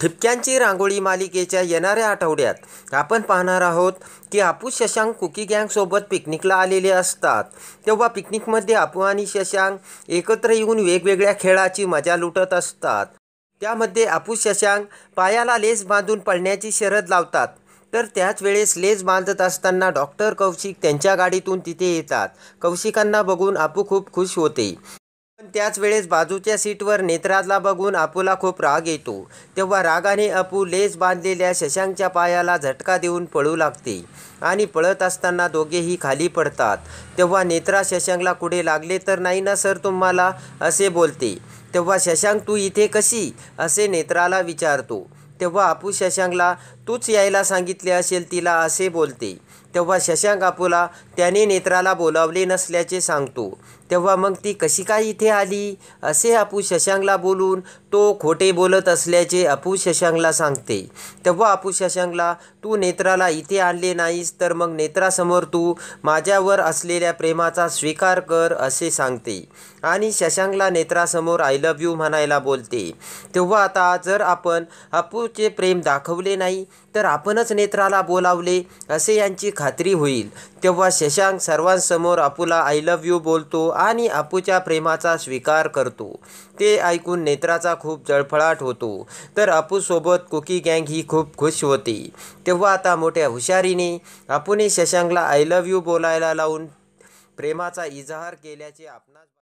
ठिपक्यांची रांगोळी मालिकेच्या येणाऱ्या आठवड्यात आपण पाहणार आहोत की आपूस शशांक कुकी गँगसोबत पिकनिकला आलेले असतात तेव्हा पिकनिकमध्ये आपू आणि शशांक एकत्र येऊन वेगवेगळ्या खेळाची मजा लुटत असतात त्यामध्ये आपूस शशांक पायाला लेस बांधून पडण्याची शरद लावतात तर त्याच वेळेस लेस बांधत असताना डॉक्टर कौशिक त्यांच्या गाडीतून तिथे येतात कौशिकांना बघून आपू खूप खुश होते त्याच वेळेस बाजूच्या सीटवर नेत्राला बघून अपूला खूप राग येतो तेव्हा रागाने अपू लेस बांधलेल्या शशांकच्या पायाला झटका देऊन पळू लागते आणि पळत असताना दोघेही खाली पडतात तेव्हा नेत्रा शशांकला कुठे लागले तर नाही ना सर तुम्हाला असे बोलते तेव्हा शशांक तू इथे कशी असे नेत्राला विचारतो तेव्हा अपू शशांकला तूच यायला सांगितले असेल तिला असे बोलते तेव्हा शशांक आपूला त्याने नेत्राला बोलावले नसल्याचे सांगतो तेव्हा मग ती कशी काय इथे आली असे अपू शशांकला बोलून तो खोटे बोलत असल्याचे अपू शशांकला सांगते तेव्हा अपू शशांकला तू नेत्राला इथे आणले नाहीस तर मग नेत्रासमोर तू माझ्यावर असलेल्या प्रेमाचा स्वीकार कर असे सांगते आणि शशांकला नेत्रासमोर आय लव्ह यू म्हणायला बोलते तेव्हा आता जर आपण अपूचे प्रेम दाखवले नाही तर आपणच नेत्राला बोलावले असे यांची खात्री होईल तेव्हा शशांक सर्वांसमोर आपूला आय लव्ह यू बोलतो आणि आपूच्या प्रेमाचा स्वीकार करतो ते ऐकून नेत्राचा खूप जळफळाट होतो तर आपूसोबत कुकी गँग ही खूप खुश होते तेव्हा आता मोठ्या हुशारीने आपूने शशांकला आय लव्ह यू बोलायला लावून प्रेमाचा इजहार केल्याचे आपणास